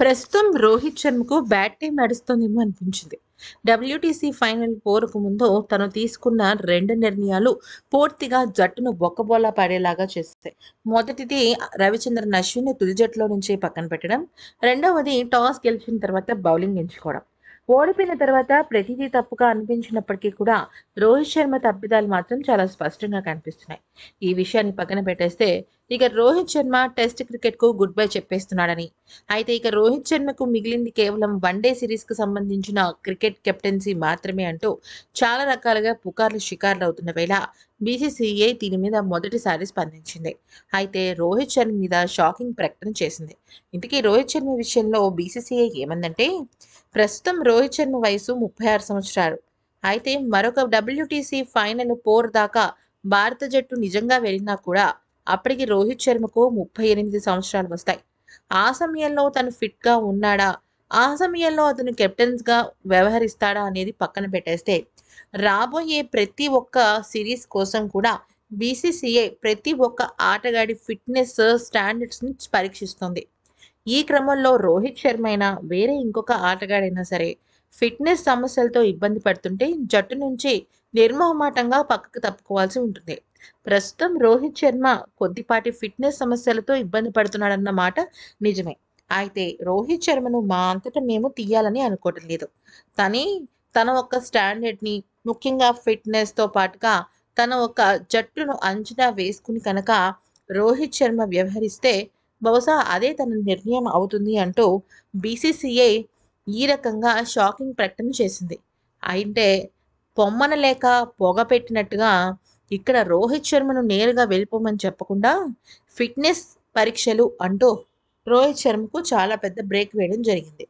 ప్రస్తుతం రోహిత్ శర్మకు bad time నడుస్తుందేమో అనిపించింది డబ్ల్యూటీసీ ఫైనల్ పోరుకు ముందు తను తీసుకున్న రెండు నిర్ణయాలు పూర్తిగా జట్టును బొక్కబోలా పడేలాగా చేస్తాయి మొదటిది రవిచంద్రన్ అశ్విన్ తుది జట్టులో నుంచి పక్కన పెట్టడం రెండవది టాస్ గెలిచిన తర్వాత బౌలింగ్ ఎంచుకోవడం ఓడిపోయిన తర్వాత ప్రతిదీ తప్పుగా అనిపించినప్పటికీ కూడా రోహిత్ శర్మ తప్పిదాలు మాత్రం చాలా స్పష్టంగా కనిపిస్తున్నాయి ఈ విషయాన్ని పక్కన పెట్టేస్తే ఇక రోహిత్ శర్మ టెస్ట్ క్రికెట్కు గుడ్ బై చెప్పేస్తున్నాడని అయితే ఇక రోహిత్ శర్మకు మిగిలింది కేవలం వన్డే సిరీస్కు సంబంధించిన క్రికెట్ కెప్టెన్సీ మాత్రమే అంటూ చాలా రకాలుగా పుకార్లు షికార్లు అవుతున్న వేళ బీసీసీఐ దీని మీద మొదటిసారి స్పందించింది అయితే రోహిత్ శర్మ మీద షాకింగ్ ప్రకటన చేసింది ఇంతకీ రోహిత్ శర్మ విషయంలో బీసీసీఐ ఏమందంటే ప్రస్తుతం రోహిత్ శర్మ వయసు ముప్పై ఆరు సంవత్సరాలు అయితే మరొక డబ్ల్యూటీసీ ఫైనల్ పోర్ దాకా భారత జట్టు నిజంగా వెళ్ళినా కూడా అప్పటికి రోహిత్ శర్మకు ముప్పై ఎనిమిది సంవత్సరాలు వస్తాయి ఆ సమయంలో తను ఫిట్గా ఉన్నాడా ఆ సమయంలో అతను కెప్టెన్స్గా వ్యవహరిస్తాడా అనేది పక్కన పెట్టేస్తే రాబోయే ప్రతి ఒక్క సిరీస్ కోసం కూడా బీసీసీఐ ప్రతి ఒక్క ఆటగాడి ఫిట్నెస్ స్టాండర్డ్స్ని పరీక్షిస్తుంది ఈ క్రమంలో రోహిత్ శర్మ అయినా వేరే ఇంకొక ఆటగాడైనా సరే ఫిట్నెస్ సమస్యలతో ఇబ్బంది పడుతుంటే జట్టు నుంచి నిర్మోహమాటంగా పక్కకు తప్పుకోవాల్సి ఉంటుంది ప్రస్తుతం రోహిత్ శర్మ కొద్దిపాటి ఫిట్నెస్ సమస్యలతో ఇబ్బంది పడుతున్నాడన్న మాట నిజమే అయితే రోహిత్ శర్మను మా అంతటా మేము తీయాలని అనుకోవటం లేదు తని తన ఒక స్టాండర్డ్ని ముఖ్యంగా ఫిట్నెస్తో పాటుగా తన ఒక జట్టును అంచనా వేసుకుని కనుక రోహిత్ శర్మ వ్యవహరిస్తే బహుశా అదే తన నిర్ణయం అవుతుంది అంటూ బీసీసీఐ ఈ రకంగా షాకింగ్ ప్రకటన చేసింది అయితే లేక పొగ పెట్టినట్టుగా ఇక్కడ రోహిత్ శర్మను నేరుగా వెళ్ళిపోమని చెప్పకుండా ఫిట్నెస్ పరీక్షలు అంటూ రోహిత్ శర్మకు చాలా పెద్ద బ్రేక్ వేయడం జరిగింది